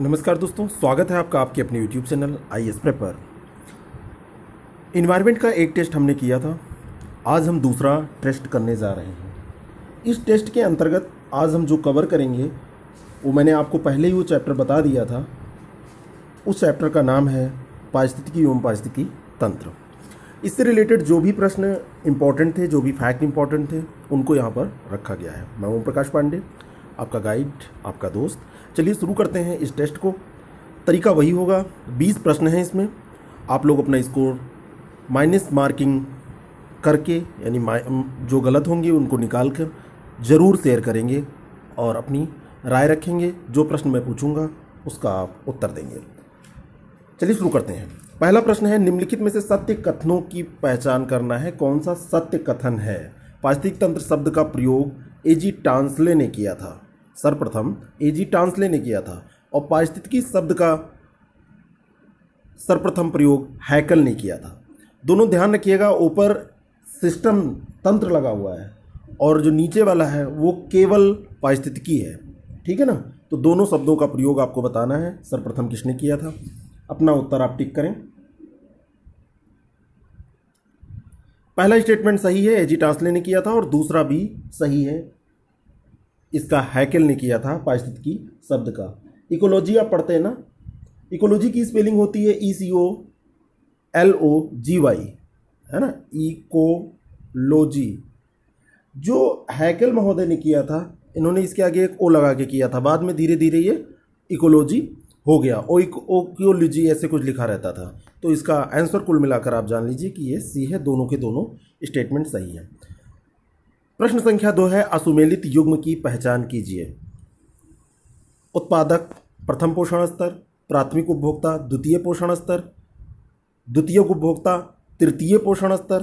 नमस्कार दोस्तों स्वागत है आपका आपके अपने YouTube चैनल आई एस पर इन्वायरमेंट का एक टेस्ट हमने किया था आज हम दूसरा टेस्ट करने जा रहे हैं इस टेस्ट के अंतर्गत आज हम जो कवर करेंगे वो मैंने आपको पहले ही वो चैप्टर बता दिया था उस चैप्टर का नाम है पारिस्थितिकी एवं पारिस्थितिकी तंत्र इससे रिलेटेड जो भी प्रश्न इम्पॉर्टेंट थे जो भी फैक्ट इम्पॉर्टेंट थे उनको यहाँ पर रखा गया है मैं ओम प्रकाश पांडे आपका गाइड आपका दोस्त चलिए शुरू करते हैं इस टेस्ट को तरीका वही होगा बीस प्रश्न हैं इसमें आप लोग अपना स्कोर माइनस मार्किंग करके यानी जो गलत होंगे उनको निकाल कर ज़रूर शेयर करेंगे और अपनी राय रखेंगे जो प्रश्न मैं पूछूंगा उसका आप उत्तर देंगे चलिए शुरू करते हैं पहला प्रश्न है निम्नलिखित में से सत्य कथनों की पहचान करना है कौन सा सत्य कथन है पारिस्थितिक तंत्र शब्द का प्रयोग एजी टांसले ने किया था सर्वप्रथम एजी टांसले ने किया था और पारिस्थितिकी शब्द का सर्वप्रथम प्रयोग हैकल ने किया था दोनों ध्यान रखिएगा ऊपर सिस्टम तंत्र लगा हुआ है और जो नीचे वाला है वो केवल पारिस्थितिकी है ठीक है ना तो दोनों शब्दों का प्रयोग आपको बताना है सर्वप्रथम किसने किया था अपना उत्तर आप टिक करें पहला स्टेटमेंट सही है एजी टांसले ने किया था और दूसरा भी सही है इसका हैकल ने किया था की शब्द का इकोलॉजी आप पढ़ते हैं ना इकोलॉजी की स्पेलिंग होती है ई सी ओ एल ओ जी वाई है ना इकोलॉजी जो हैकल महोदय ने किया था इन्होंने इसके आगे एक ओ लगा के किया था बाद में धीरे धीरे ये इकोलॉजी हो गया ओ ओक्योलॉजी ऐसे कुछ लिखा रहता था तो इसका आंसर कुल मिलाकर आप जान लीजिए कि ये सी है दोनों के दोनों स्टेटमेंट सही है प्रश्न संख्या दो है असुमेलित युग्म की पहचान कीजिए उत्पादक प्रथम पोषण स्तर प्राथमिक उपभोक्ता द्वितीय पोषण स्तर द्वितीय उपभोक्ता तृतीय पोषण स्तर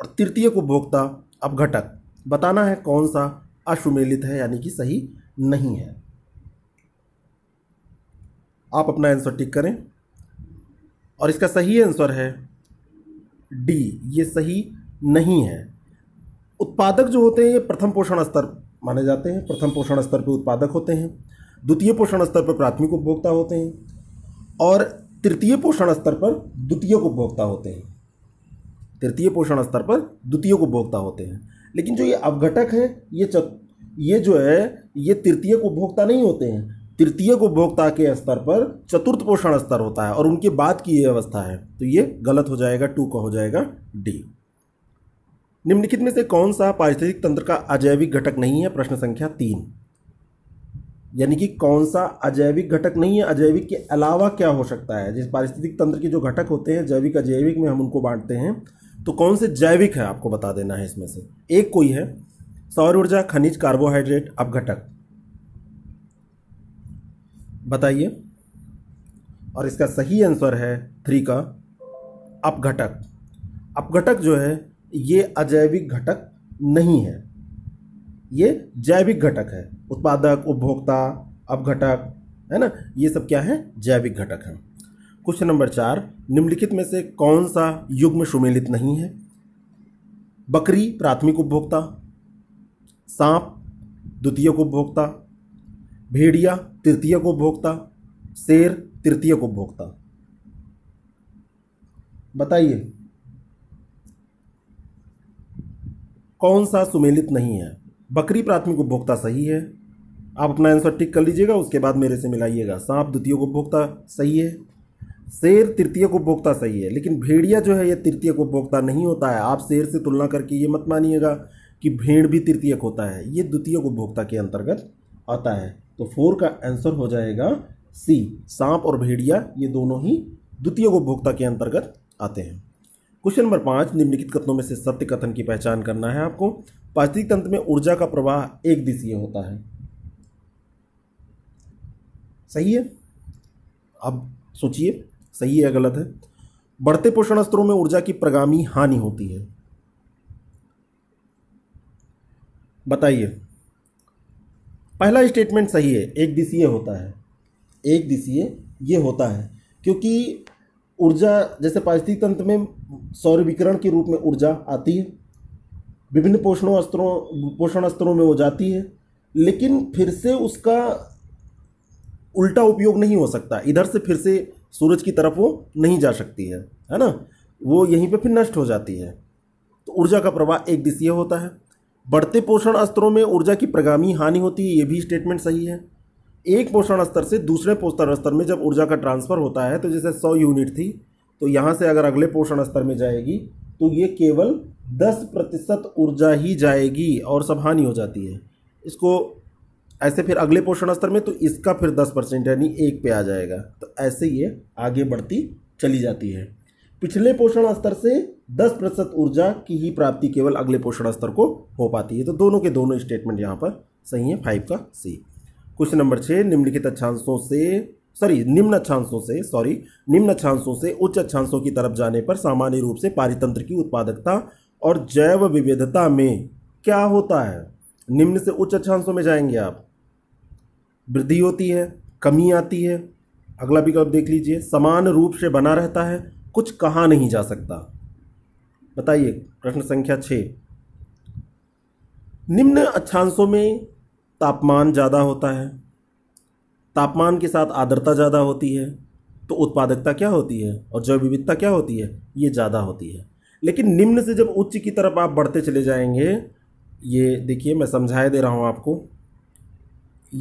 और तृतीय उपभोक्ता अपघटक बताना है कौन सा असुमेलित है यानी कि सही नहीं है आप अपना आंसर टिक करें और इसका सही आंसर है डी ये सही नहीं है उत्पादक जो होते हैं ये प्रथम पोषण स्तर माने जाते हैं प्रथम पोषण स्तर पर उत्पादक होते हैं द्वितीय पोषण स्तर पर प्राथमिक उपभोक्ता होते हैं और तृतीय पोषण स्तर पर द्वितीय उपभोक्ता होते हैं तृतीय पोषण स्तर पर द्वितीय उपभोक्ता होते हैं लेकिन जो ये अवघटक है ये चत ये जो है ये तृतीय उपभोक्ता नहीं होते हैं तृतीय उपभोक्ता के स्तर पर चतुर्थ पोषण स्तर होता है और उनके बाद की ये अवस्था है तो ये गलत हो जाएगा टू का हो जाएगा डी निम्नलिखित में से कौन सा पारिस्थितिक तंत्र का अजैविक घटक नहीं है प्रश्न संख्या तीन यानी कि कौन सा अजैविक घटक नहीं है अजैविक के अलावा क्या हो सकता है जिस पारिस्थितिक तंत्र के जो घटक होते हैं जैविक अजैविक में हम उनको बांटते हैं तो कौन से जैविक है आपको बता देना है इसमें से एक कोई है सौर ऊर्जा खनिज कार्बोहाइड्रेट अपघटक बताइए और इसका सही आंसर है थ्री का अपघटक अपघटक जो है ये अजैविक घटक नहीं है ये जैविक घटक है उत्पादक उपभोक्ता अपघटक है ना ये सब क्या है जैविक घटक है क्वेश्चन नंबर चार निम्नलिखित में से कौन सा युग्म सुमेलित नहीं है बकरी प्राथमिक उपभोक्ता सांप द्वितीय उपभोक्ता भेड़िया तृतीय उपभोक्ता शेर तृतीय उपभोक्ता बताइए कौन सा सुमेलित नहीं है बकरी प्राथमिक उपभोक्ता सही है आप अपना आंसर टिक कर लीजिएगा उसके बाद मेरे से मिलाइएगा सांप द्वितीय उपभोक्ता सही है शेर तृतीय उपभोक्ता सही है लेकिन भेड़िया जो है ये तृतीय उपभोक्ता नहीं होता है आप शेर से तुलना करके ये मत मानिएगा कि भेड़ भी तृतीय होता है ये द्वितीय उपभोक्ता के अंतर्गत आता है तो फोर का आंसर हो जाएगा सी सांप और भेड़िया ये दोनों ही द्वितीय उपभोक्ता के अंतर्गत आते हैं क्वेश्चन नंबर पाँच निम्नलिखित कथनों में से सत्य कथन की पहचान करना है आपको पाचिक तंत्र में ऊर्जा का प्रवाह एक दिशीय होता है सही है अब सोचिए सही है या गलत है बढ़ते पोषण स्तरों में ऊर्जा की प्रगामी हानि होती है बताइए पहला स्टेटमेंट सही है एक दिशीय होता है एक दिशीय ये होता है क्योंकि ऊर्जा जैसे पारिस्थितिक तंत्र में सौर विकिरण के रूप में ऊर्जा आती है विभिन्न पोषणों अस्त्रों पोषण अस्त्रों में वो जाती है लेकिन फिर से उसका उल्टा उपयोग नहीं हो सकता इधर से फिर से सूरज की तरफ वो नहीं जा सकती है है ना वो यहीं पे फिर नष्ट हो जाती है तो ऊर्जा का प्रवाह एक दिशीय होता है बढ़ते पोषण अस्त्रों में ऊर्जा की प्रगामी हानि होती है ये भी स्टेटमेंट सही है एक पोषण स्तर से दूसरे पोषण स्तर में जब ऊर्जा का ट्रांसफ़र होता है तो जैसे सौ यूनिट थी तो यहाँ से अगर अगले पोषण स्तर में जाएगी तो ये केवल दस प्रतिशत ऊर्जा ही जाएगी और सब हानि हो जाती है इसको ऐसे फिर अगले पोषण स्तर में तो इसका फिर दस परसेंट यानी एक पे आ जाएगा तो ऐसे ये आगे बढ़ती चली जाती है पिछले पोषण स्तर से दस प्रतिशत ऊर्जा की ही प्राप्ति केवल अगले पोषण स्तर को हो पाती है तो दोनों के दोनों स्टेटमेंट यहाँ पर सही है फाइव का सी क्वेश्चन नंबर छः निम्नलिखित अच्छांशों से सॉरी निम्न अच्छांशों से सॉरी निम्न अच्छांशों से उच्च अच्छांशों की तरफ जाने पर सामान्य रूप से पारितंत्र की उत्पादकता और जैव विविधता में क्या होता है निम्न से उच्च अच्छांशों में जाएंगे आप वृद्धि होती है कमी आती है अगला विकल्प देख लीजिए समान रूप से बना रहता है कुछ कहा नहीं जा सकता बताइए प्रश्न संख्या छः निम्न अच्छांशों में तापमान ज़्यादा होता है तापमान के साथ आर्द्रता ज़्यादा होती है तो उत्पादकता क्या होती है और जैव विविधता क्या होती है ये ज़्यादा होती है लेकिन निम्न से जब उच्च की तरफ आप बढ़ते चले जाएंगे ये देखिए मैं समझाए दे रहा हूँ आपको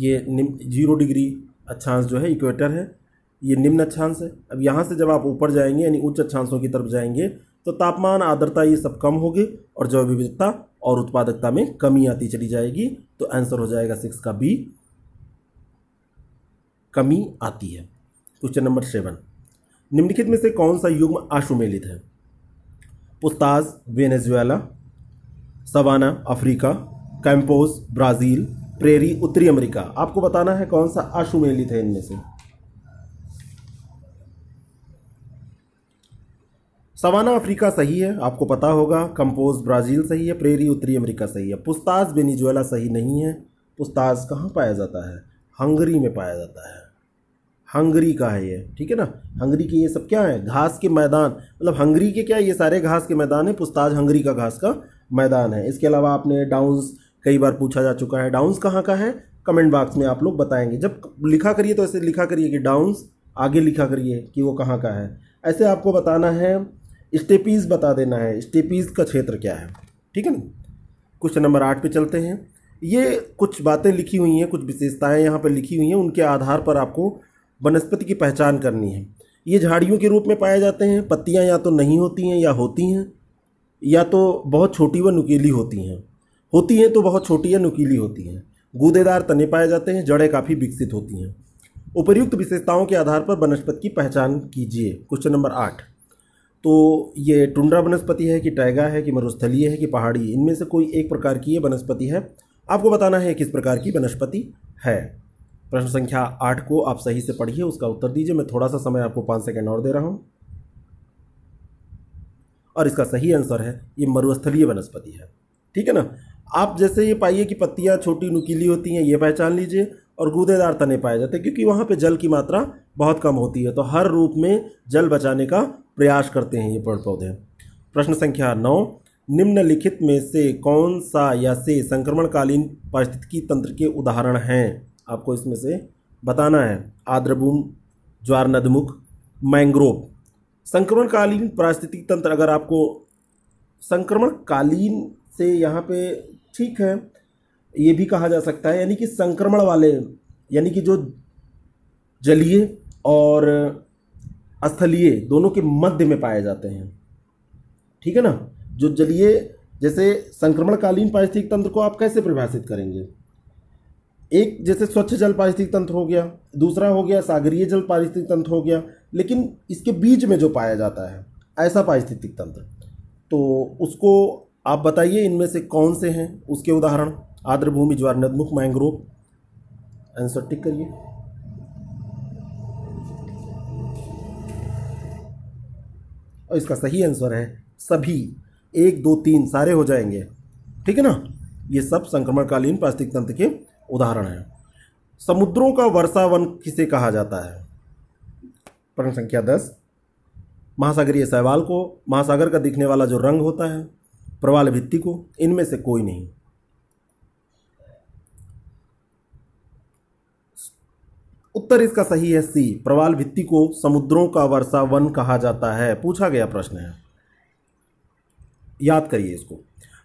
ये निम्न जीरो डिग्री अच्छांश जो है इक्वेटर है ये निम्न अच्छांश है अब यहाँ से जब आप ऊपर जाएंगे यानी उच्च अच्छांशों की तरफ जाएंगे तो तापमान आर्द्रता ये सब कम होगी और जैव विविधता और उत्पादकता में कमी आती चली जाएगी तो आंसर हो जाएगा सिक्स का बी कमी आती है क्वेश्चन नंबर सेवन निम्नलिखित में से कौन सा युग्म आशुमेलित है पुस्ताज Venezuela savanna Africa campos Brazil prairie उत्तरी अमेरिका आपको बताना है कौन सा आशुमेलित है इनमें से सवाना अफ्रीका सही है आपको पता होगा कंपोज ब्राज़ील सही है प्रेरी उत्तरी अमेरिका सही है पुस्ताज बेनिजुएला सही नहीं है पुस्ताज कहाँ पाया जाता है हंगरी में पाया जाता है हंगरी का है ये ठीक है ना हंगरी के ये सब क्या है घास के मैदान मतलब हंगरी के क्या ये सारे घास के मैदान है पुस्ताज हंगरी का घास का मैदान है इसके अलावा आपने डाउंस कई बार पूछा जा चुका है डाउंस कहाँ का है कमेंट बॉक्स में आप लोग बताएंगे जब लिखा करिए तो ऐसे लिखा करिए कि डाउंस आगे लिखा करिए कि वो कहाँ का है ऐसे आपको बताना है स्टेपीज़ बता देना है स्टेपीज़ का क्षेत्र क्या है ठीक है ना क्वेश्चन नंबर आठ पे चलते हैं ये कुछ बातें लिखी हुई हैं कुछ विशेषताएं यहाँ पर लिखी हुई हैं उनके आधार पर आपको वनस्पति की पहचान करनी है ये झाड़ियों के रूप में पाए जाते हैं पत्तियाँ या तो नहीं होती हैं या होती हैं या तो बहुत छोटी व नुकीली होती हैं होती हैं तो बहुत छोटी या नुकीली होती हैं गूदेदार तने पाए जाते हैं जड़ें काफ़ी विकसित होती हैं उपयुक्त विशेषताओं के आधार पर वनस्पति की पहचान कीजिए क्वेश्चन नंबर आठ तो ये टुंड्रा वनस्पति है कि टाइगा है कि मरुस्थलीय है कि पहाड़ी इनमें से कोई एक प्रकार की ये वनस्पति है आपको बताना है किस प्रकार की वनस्पति है प्रश्न संख्या आठ को आप सही से पढ़िए उसका उत्तर दीजिए मैं थोड़ा सा समय आपको पाँच सेकेंड और दे रहा हूँ और इसका सही आंसर है ये मरुस्थलीय वनस्पति है ठीक है ना आप जैसे ये पाइए कि पत्तियाँ छोटी नुकीली होती हैं ये पहचान लीजिए और गूदेदार तने पाए जाते हैं क्योंकि वहाँ पे जल की मात्रा बहुत कम होती है तो हर रूप में जल बचाने का प्रयास करते हैं ये पेड़ पौधे प्रश्न संख्या नौ निम्नलिखित में से कौन सा या से संक्रमणकालीन पारिस्थितिकी तंत्र के उदाहरण हैं आपको इसमें से बताना है आद्रभूम ज्वार नदमुख मैंग्रोव संक्रमणकालीन पारिस्थितिक तंत्र अगर आपको संक्रमणकालीन से यहाँ पे ठीक है ये भी कहा जा सकता है यानी कि संक्रमण वाले यानी कि जो जलीय और स्थलीय दोनों के मध्य में पाए जाते हैं ठीक है ना जो जलीय जैसे संक्रमणकालीन पारिस्थितिक तंत्र को आप कैसे परिभाषित करेंगे एक जैसे स्वच्छ जल पारिस्थितिक तंत्र हो गया दूसरा हो गया सागरीय जल पारिस्थितिक तंत्र हो गया लेकिन इसके बीच में जो पाया जाता है ऐसा पारिस्थितिक तंत्र तो उसको आप बताइए इनमें से कौन से हैं उसके उदाहरण आर्द्रभूमि नदमुख मैंग्रोव आंसर टिक करिए और इसका सही आंसर है सभी एक दो तीन सारे हो जाएंगे ठीक है ना ये सब संक्रमणकालीन प्लास्टिक तंत्र के उदाहरण हैं समुद्रों का वर्षावन किसे कहा जाता है प्रश्न संख्या दस महासागरीय सहवाल को महासागर का दिखने वाला जो रंग होता है प्रवाल भित्ति को इनमें से कोई नहीं उत्तर इसका सही है सी प्रवाल भित्ति को समुद्रों का वर्षा वन कहा जाता है पूछा गया प्रश्न है याद करिए इसको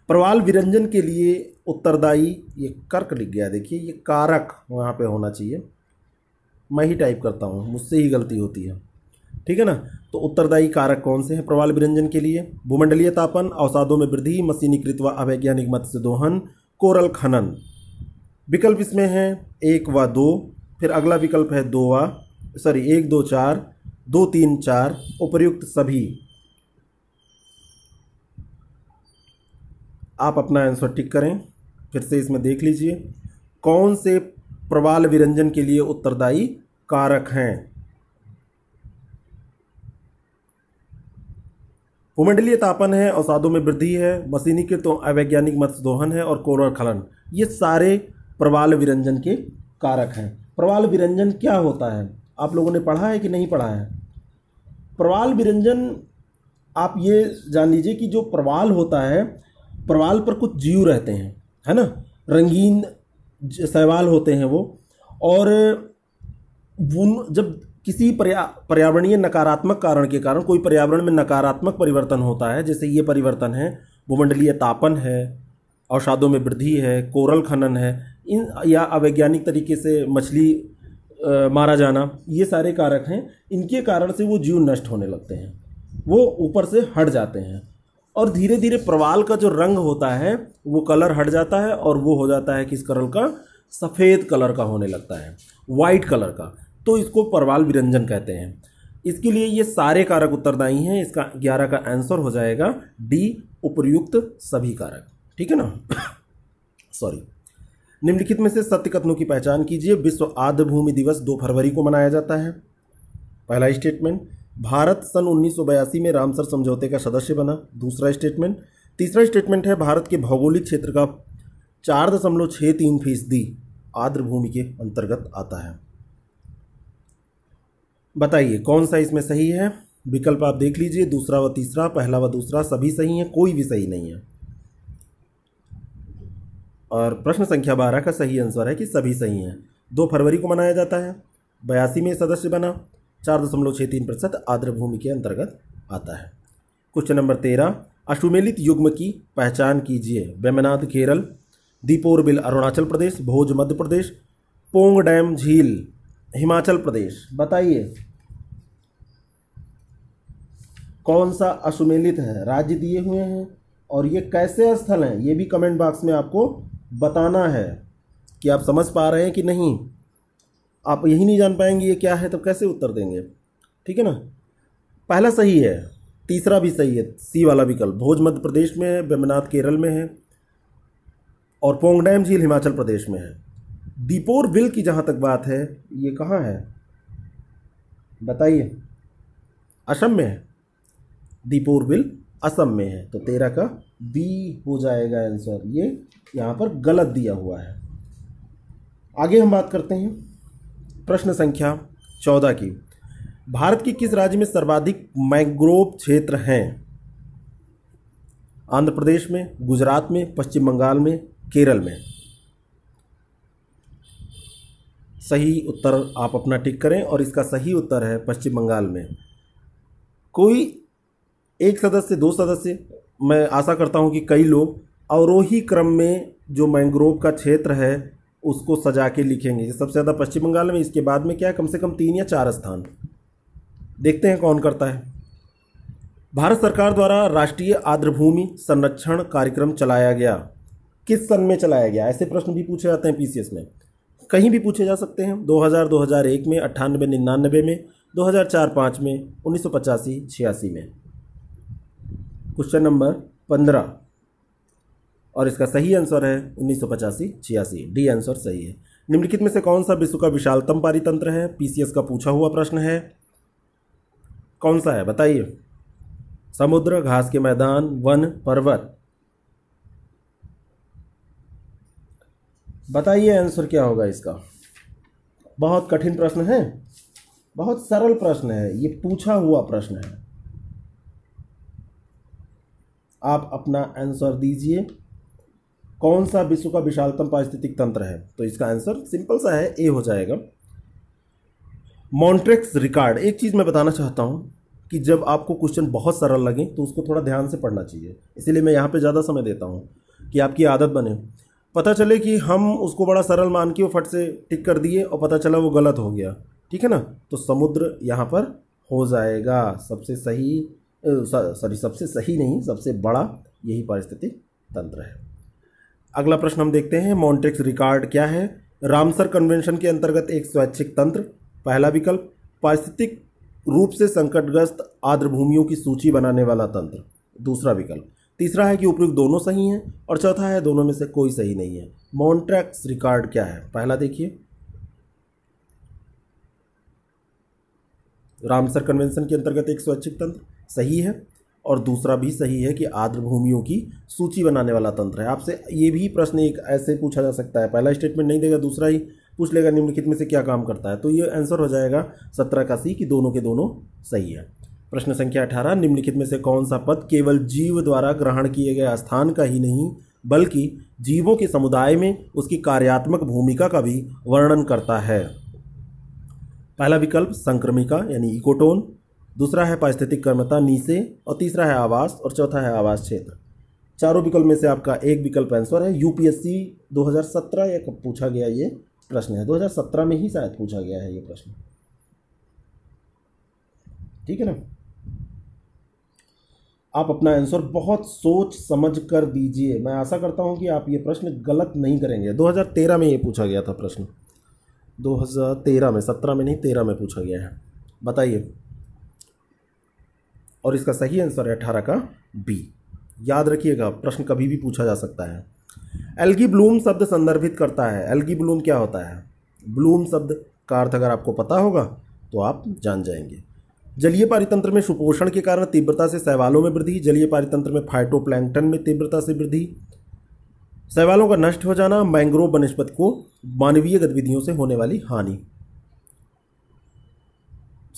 प्रवाल विरंजन के लिए उत्तरदायी ये कर्क लिख गया देखिए ये कारक वहाँ पे होना चाहिए मैं ही टाइप करता हूँ मुझसे ही गलती होती है ठीक है ना तो उत्तरदायी कारक कौन से हैं प्रवाल विरंजन के लिए भूमंडलीय तापन अवसादों में वृद्धि मशीनीकृत व अवैज्ञानिक मत्स्य दोहन कोरल खनन विकल्प इसमें हैं एक व दो फिर अगला विकल्प है दोवा सॉरी एक दो चार दो तीन चार उपयुक्त सभी आप अपना आंसर टिक करें फिर से इसमें देख लीजिए कौन से प्रवाल विरंजन के लिए उत्तरदायी कारक हैं भूमंडलीय तापन है अवसादों में वृद्धि है के तो अवैज्ञानिक मत्स्य दोहन है और कोरोखलन ये सारे प्रवाल विरंजन के कारक हैं प्रवाल विरंजन क्या होता है आप लोगों ने पढ़ा है कि नहीं पढ़ा है प्रवाल विरंजन आप ये जान लीजिए कि जो प्रवाल होता है प्रवाल पर कुछ जीव रहते हैं है ना रंगीन सवाल होते हैं वो और उन जब किसी पर्या पर्यावरणीय नकारात्मक कारण के कारण कोई पर्यावरण में नकारात्मक परिवर्तन होता है जैसे ये परिवर्तन है भूमंडलीय तापन है अवसादों में वृद्धि है कोरल खनन है इन या अवैज्ञानिक तरीके से मछली मारा जाना ये सारे कारक हैं इनके कारण से वो जीव नष्ट होने लगते हैं वो ऊपर से हट जाते हैं और धीरे धीरे प्रवाल का जो रंग होता है वो कलर हट जाता है और वो हो जाता है किस कलर का सफ़ेद कलर का होने लगता है वाइट कलर का तो इसको प्रवाल विरंजन कहते हैं इसके लिए ये सारे कारक उत्तरदायी हैं इसका ग्यारह का आंसर हो जाएगा डी उपर्युक्त सभी कारक ठीक है ना सॉरी निम्नलिखित में से सत्य कथनों की पहचान कीजिए विश्व आद्र भूमि दिवस दो फरवरी को मनाया जाता है पहला स्टेटमेंट भारत सन उन्नीस में रामसर समझौते का सदस्य बना दूसरा स्टेटमेंट तीसरा स्टेटमेंट है भारत के भौगोलिक क्षेत्र का चार दशमलव छः तीन फीसदी आर्द्र भूमि के अंतर्गत आता है बताइए कौन सा इसमें सही है विकल्प आप देख लीजिए दूसरा व तीसरा पहला व दूसरा सभी सही है कोई भी सही नहीं है और प्रश्न संख्या बारह का सही आंसर है कि सभी सही हैं दो फरवरी को मनाया जाता है बयासी में सदस्य बना चार दशमलव छः तीन प्रतिशत आर्द्र भूमि के अंतर्गत आता है क्वेश्चन नंबर तेरह अश्वमेलित युग्म की पहचान कीजिए बेमनाथ केरल दीपोरबिल अरुणाचल प्रदेश भोज मध्य प्रदेश पोंग डैम झील हिमाचल प्रदेश बताइए कौन सा अश्वमेलित है राज्य दिए हुए हैं और ये कैसे स्थल हैं ये भी कमेंट बॉक्स में आपको बताना है कि आप समझ पा रहे हैं कि नहीं आप यही नहीं जान पाएंगे ये क्या है तो कैसे उत्तर देंगे ठीक है ना पहला सही है तीसरा भी सही है सी वाला विकल्प भोज मध्य प्रदेश में है बेमनाथ केरल में है और पोंगडैम झील हिमाचल प्रदेश में है दीपोर बिल की जहाँ तक बात है ये कहाँ है बताइए असम में है दीपोर बिल असम में है तो तेरह का बी हो जाएगा आंसर ये यहाँ पर गलत दिया हुआ है आगे हम बात करते हैं प्रश्न संख्या चौदह की भारत के किस राज्य में सर्वाधिक मैंग्रोव क्षेत्र हैं आंध्र प्रदेश में गुजरात में पश्चिम बंगाल में केरल में सही उत्तर आप अपना टिक करें और इसका सही उत्तर है पश्चिम बंगाल में कोई एक सदस्य दो सदस्य मैं आशा करता हूँ कि कई लोग अवरोही क्रम में जो मैंग्रोव का क्षेत्र है उसको सजा के लिखेंगे सबसे ज़्यादा पश्चिम बंगाल में इसके बाद में क्या है कम से कम तीन या चार स्थान देखते हैं कौन करता है भारत सरकार द्वारा राष्ट्रीय आर्द्रभूमि संरक्षण कार्यक्रम चलाया गया किस सन में चलाया गया ऐसे प्रश्न भी पूछे जाते हैं पीसीएस में कहीं भी पूछे जा सकते हैं 2000 2001 में अट्ठानबे निन्यानबे में 2004 5 में उन्नीस सौ में क्वेश्चन नंबर पंद्रह और इसका सही आंसर है उन्नीस सौ पचासी छियासी डी आंसर सही है निम्नलिखित में से कौन सा विश्व का विशालतम पारितंत्र है पीसीएस का पूछा हुआ प्रश्न है कौन सा है बताइए समुद्र घास के मैदान वन पर्वत बताइए आंसर क्या होगा इसका बहुत कठिन प्रश्न है बहुत सरल प्रश्न है ये पूछा हुआ प्रश्न है आप अपना आंसर दीजिए कौन सा विश्व का विशालतम पारिस्थितिक तंत्र है तो इसका आंसर सिंपल सा है ए हो जाएगा मॉन्ट्रेक्स रिकॉर्ड एक चीज़ मैं बताना चाहता हूँ कि जब आपको क्वेश्चन बहुत सरल लगे तो उसको थोड़ा ध्यान से पढ़ना चाहिए इसीलिए मैं यहाँ पे ज़्यादा समय देता हूँ कि आपकी आदत बने पता चले कि हम उसको बड़ा सरल मान के वो फट से टिक कर दिए और पता चला वो गलत हो गया ठीक है ना तो समुद्र यहाँ पर हो जाएगा सबसे सही सॉरी सबसे सही नहीं सबसे बड़ा यही पारिस्थितिक तंत्र है अगला प्रश्न हम देखते हैं मॉन्ट्रिक्स रिकॉर्ड क्या है रामसर कन्वेंशन के अंतर्गत एक स्वैच्छिक तंत्र पहला विकल्प पारिस्थितिक रूप से संकटग्रस्त आर्द्र भूमियों की सूची बनाने वाला तंत्र दूसरा विकल्प तीसरा है कि उपयुक्त दोनों सही हैं और चौथा है दोनों में से कोई सही नहीं है मॉन्ट्रैक्स रिकॉर्ड क्या है पहला देखिए रामसर कन्वेंशन के अंतर्गत एक स्वैच्छिक तंत्र सही है और दूसरा भी सही है कि आर्द्र भूमियों की सूची बनाने वाला तंत्र है आपसे ये भी प्रश्न एक ऐसे पूछा जा सकता है पहला स्टेटमेंट नहीं देगा दूसरा ही पूछ लेगा निम्नलिखित में से क्या काम करता है तो ये आंसर हो जाएगा सत्रह का सी कि दोनों के दोनों सही है प्रश्न संख्या अठारह निम्नलिखित में से कौन सा पद केवल जीव द्वारा ग्रहण किए गए स्थान का ही नहीं बल्कि जीवों के समुदाय में उसकी कार्यात्मक भूमिका का भी वर्णन करता है पहला विकल्प संक्रमिका यानी इकोटोन दूसरा है पारिस्थितिक कर्मता नीचे और तीसरा है आवास और चौथा है आवास क्षेत्र चारों विकल्प में से आपका एक विकल्प आंसर है यूपीएससी 2017 या कब पूछा गया ये प्रश्न है 2017 में ही शायद पूछा गया है ये प्रश्न ठीक है ना आप अपना आंसर बहुत सोच समझ कर दीजिए मैं आशा करता हूं कि आप ये प्रश्न गलत नहीं करेंगे 2013 में ये पूछा गया था प्रश्न 2013 में 17 में नहीं 13 में पूछा गया है बताइए और इसका सही आंसर है अठारह का बी याद रखिएगा प्रश्न कभी भी पूछा जा सकता है एल्गी ब्लूम शब्द संदर्भित करता है एल्गी ब्लूम क्या होता है ब्लूम शब्द का अर्थ अगर आपको पता होगा तो आप जान जाएंगे जलीय पारितंत्र में सुपोषण के कारण तीव्रता से सैवालों में वृद्धि जलीय पारितंत्र में फाइटोप्लैंकटन में तीव्रता से वृद्धि सैवालों का नष्ट हो जाना मैंग्रोव वनस्पति को मानवीय गतिविधियों से होने वाली हानि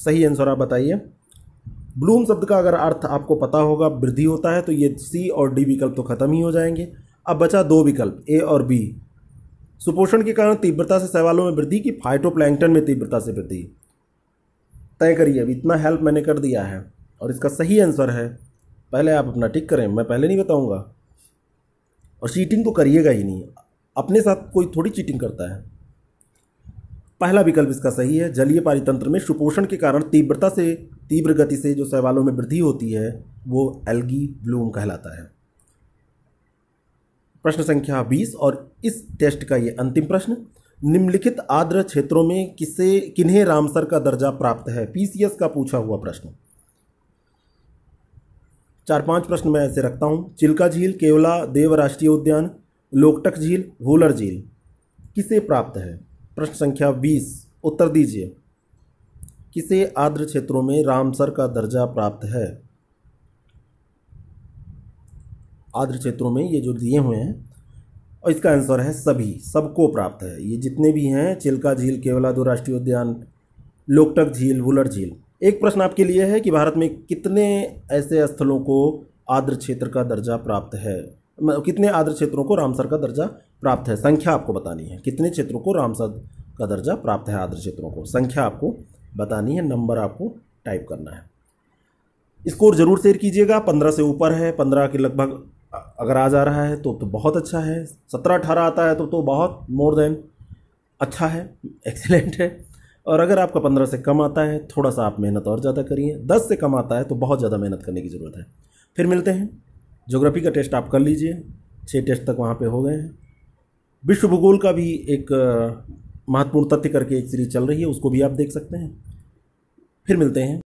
सही आंसर आप बताइए ब्लूम शब्द का अगर अर्थ आपको पता होगा वृद्धि होता है तो ये सी और डी विकल्प तो खत्म ही हो जाएंगे अब बचा दो विकल्प ए और बी सुपोषण के कारण तीव्रता से सवालों में वृद्धि की फाइटोप्लैंकटन में तीव्रता से वृद्धि तय करिए अब इतना हेल्प मैंने कर दिया है और इसका सही आंसर है पहले आप अपना टिक करें मैं पहले नहीं बताऊंगा और चीटिंग तो करिएगा ही नहीं अपने साथ कोई थोड़ी चीटिंग करता है पहला विकल्प इसका सही है जलीय पारितंत्र में सुपोषण के कारण तीव्रता से तीव्र गति से जो शैवालों में वृद्धि होती है वो एल्गी ब्लूम कहलाता है प्रश्न संख्या 20 और इस टेस्ट का ये अंतिम प्रश्न निम्नलिखित आर्द्र क्षेत्रों में किसे किन्हें रामसर का दर्जा प्राप्त है पीसीएस का पूछा हुआ प्रश्न चार पांच प्रश्न मैं ऐसे रखता हूँ चिल्का झील केवला देव राष्ट्रीय उद्यान लोकटक झील वोलर झील किसे प्राप्त है प्रश्न संख्या बीस उत्तर दीजिए किसे आर्द्र क्षेत्रों में रामसर का दर्जा प्राप्त है आर्द्र क्षेत्रों में ये जो दिए हुए हैं और इसका आंसर है सभी सबको प्राप्त है ये जितने भी हैं चिल्का झील केवलादो राष्ट्रीय उद्यान लोकटक झील वुलर झील एक प्रश्न आपके लिए है कि भारत में कितने ऐसे स्थलों को आर्द्र क्षेत्र का दर्जा प्राप्त है कितने आर्द्र क्षेत्रों को रामसर का दर्जा प्राप्त है संख्या आपको बतानी है कितने क्षेत्रों को रामसद का दर्जा प्राप्त है आर्द्र क्षेत्रों को संख्या आपको बतानी है नंबर आपको टाइप करना है स्कोर ज़रूर शेयर कीजिएगा पंद्रह से ऊपर है पंद्रह के लगभग अगर आ जा रहा है तो तो बहुत अच्छा है सत्रह अठारह आता है तो तो बहुत मोर देन अच्छा है एक्सेलेंट है और अगर आपका पंद्रह से कम आता है थोड़ा सा आप मेहनत और ज़्यादा करिए दस से कम आता है तो बहुत ज़्यादा मेहनत करने की ज़रूरत है फिर मिलते हैं ज्योग्राफी का टेस्ट आप कर लीजिए छः टेस्ट तक वहाँ पे हो गए हैं विश्व भूगोल का भी एक महत्वपूर्ण तथ्य करके एक सीरीज चल रही है उसको भी आप देख सकते हैं फिर मिलते हैं